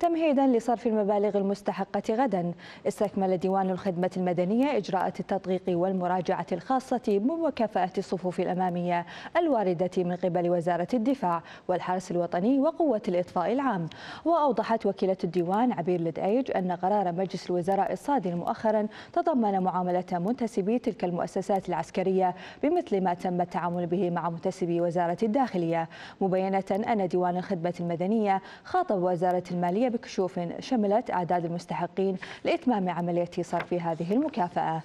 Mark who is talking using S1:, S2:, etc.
S1: تمهيدا لصرف المبالغ المستحقة غدا استكمل ديوان الخدمة المدنية إجراءات التدقيق والمراجعة الخاصة بمكافأة الصفوف الأمامية الواردة من قبل وزارة الدفاع والحرس الوطني وقوة الإطفاء العام وأوضحت وكيلة الديوان عبير لدعيج أن قرار مجلس الوزراء الصادر مؤخرا تضمن معاملة منتسبي تلك المؤسسات العسكرية بمثل ما تم التعامل به مع منتسبي وزارة الداخلية مبينة أن ديوان الخدمة المدنية خاطب وزارة المالية العملية بكشوف شملت أعداد المستحقين لإتمام عملية صرف هذه المكافأة